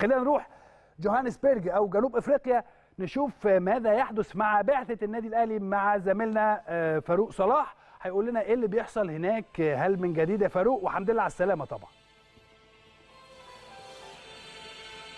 خلينا نروح جوهانسبرج او جنوب افريقيا نشوف ماذا يحدث مع بعثه النادي الاهلي مع زميلنا آه، فاروق صلاح هيقول لنا ايه اللي بيحصل هناك آه، هل من جديد يا فاروق وحمد لله على السلامه طبعا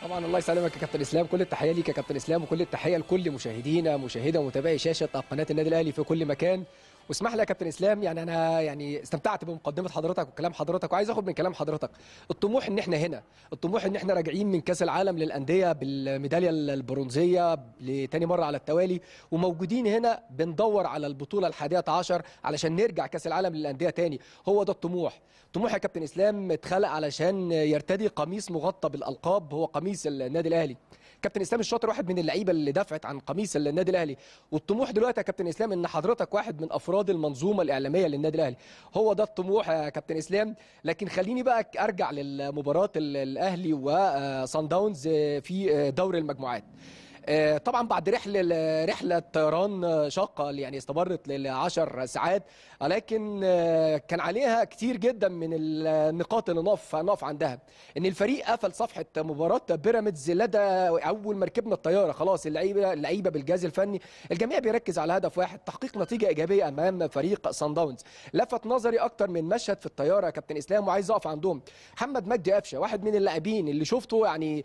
طبعا الله يسلمك يا كابتن اسلام كل التحيه ليك يا كابتن اسلام وكل التحيه لكل مشاهدينا مشاهده ومتابعي شاشه قناه النادي الاهلي في كل مكان واسمح لي يا كابتن اسلام يعني انا يعني استمتعت بمقدمه حضرتك وكلام حضرتك وعايز اخد من كلام حضرتك الطموح ان احنا هنا الطموح ان احنا راجعين من كاس العالم للانديه بالميداليه البرونزيه لتاني مره على التوالي وموجودين هنا بندور على البطوله الحادية عشر علشان نرجع كاس العالم للانديه تاني هو ده الطموح طموح يا كابتن اسلام اتخلق علشان يرتدي قميص مغطى بالالقاب هو قميص النادي الاهلي كابتن اسلام الشاطر واحد من اللعيبه اللي دفعت عن قميص النادي الاهلي والطموح دلوقتي يا كابتن اسلام ان حضرتك واحد من افراد المنظومه الاعلاميه للنادي الاهلي هو ده الطموح يا كابتن اسلام لكن خليني بقى ارجع لمباراه الاهلي وصن داونز آه، آه، في آه، دوري المجموعات آه، طبعا بعد رحله رحله طيران آه، شاقه يعني استمرت للعشر ساعات ولكن آه، كان عليها كتير جدا من النقاط اللي نقف نقف عندها ان الفريق قفل صفحه مباراه بيراميدز لدى اول ما ركبنا الطياره خلاص اللعيبه اللعيبه بالجهاز الفني الجميع بيركز على هدف واحد تحقيق نتيجه ايجابيه امام فريق سان داونز لفت نظري اكتر من مشهد في الطياره كابتن اسلام وعايز اقف عندهم محمد مجدي قفشه واحد من اللاعبين اللي شفته يعني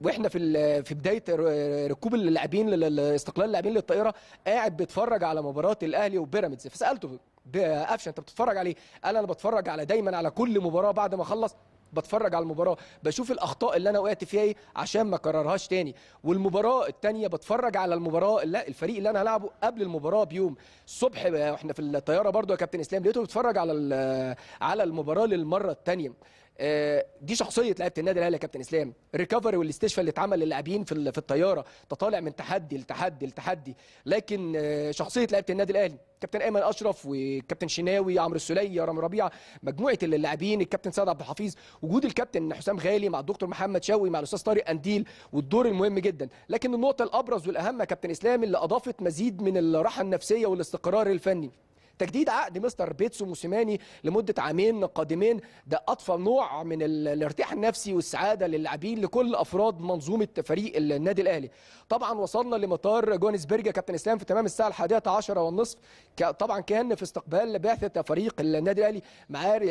واحنا في في بدايه ركوب اللاعبين استقلال اللاعبين للطائره قاعد بيتفرج على مباراه الاهلي وبيراميدز فسالته قفشه انت بتتفرج عليه قال انا بتفرج على دايما على كل مباراه بعد ما اخلص بتفرج على المباراه بشوف الاخطاء اللي انا وقعت فيها ايه عشان ما اكررهاش تاني والمباراه الثانيه بتفرج على المباراه لا الفريق اللي انا هلعبه قبل المباراه بيوم الصبح واحنا في الطياره برضو يا كابتن اسلام لقيته بيتفرج على على المباراه للمره الثانيه آه، دي شخصيه لعيبه النادي الاهلي يا كابتن اسلام الريكفري والاستشفاء اللي اتعمل للاعبين في في الطياره تطالع من تحدي لتحدي لتحدي لكن آه، شخصيه لعيبه النادي الاهلي كابتن ايمن اشرف وكابتن شناوي عمرو السلي رامي ربيعه مجموعه اللاعبين الكابتن سعد عبد الحفيظ وجود الكابتن حسام غالي مع الدكتور محمد شاوي مع الاستاذ طارق انديل والدور المهم جدا لكن النقطه الابرز والاهم يا كابتن اسلام اللي اضافت مزيد من الراحه النفسيه والاستقرار الفني تجديد عقد مستر بيتسو موسيماني لمده عامين قادمين ده اطفى نوع من الارتياح النفسي والسعاده للاعبين لكل افراد منظومه فريق النادي الاهلي طبعا وصلنا لمطار جوهانسبرج يا كابتن اسلام في تمام الساعه الحادية عشرة والنصف طبعا كان في استقبال بعثه فريق النادي الاهلي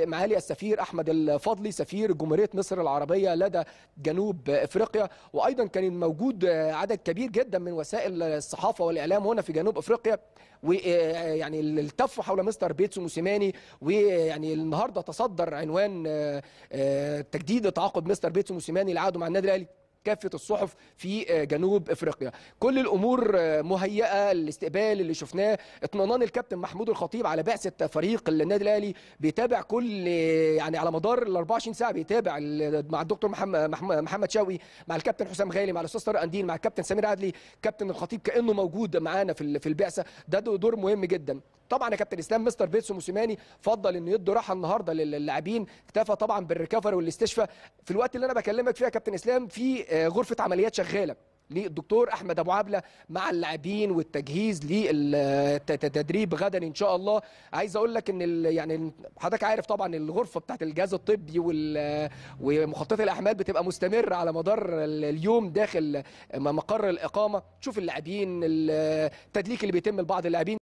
معالي السفير احمد الفضلي سفير جمهوريه مصر العربيه لدى جنوب افريقيا وايضا كان موجود عدد كبير جدا من وسائل الصحافه والاعلام هنا في جنوب افريقيا ويعني آه، التف العفو حول مستر بيتسو موسيماني ويعني النهارده تصدر عنوان آه، آه، تجديد تعاقد مستر بيتسو موسيماني لعقده مع النادي الاهلي كافه الصحف في آه، جنوب افريقيا كل الامور مهيئه الاستقبال اللي شفناه اطمئنان الكابتن محمود الخطيب على بعثه فريق النادي الاهلي بيتابع كل يعني على مدار ال 24 ساعه بيتابع مع الدكتور محمد محمد شوقي مع الكابتن حسام غالي مع الاستاذ طارق قنديل مع الكابتن سمير عدلي كابتن الخطيب كانه موجود معانا في البعثه ده دور مهم جدا طبعا يا كابتن اسلام مستر بيتسو موسيماني فضل انه يدوا راحه النهارده للاعبين اكتفى طبعا بالريكفري والاستشفاء في الوقت اللي انا بكلمك فيه يا كابتن اسلام في آه، غرفه عمليات شغاله للدكتور احمد ابو عبله مع اللاعبين والتجهيز للتدريب غدا ان شاء الله عايز اقول لك ان يعني حضرتك عارف طبعا الغرفه بتاعت الجهاز الطبي ومخطط الاحمال بتبقى مستمره على مدار اليوم داخل مقر الاقامه تشوف اللاعبين التدليك اللي بيتم لبعض اللاعبين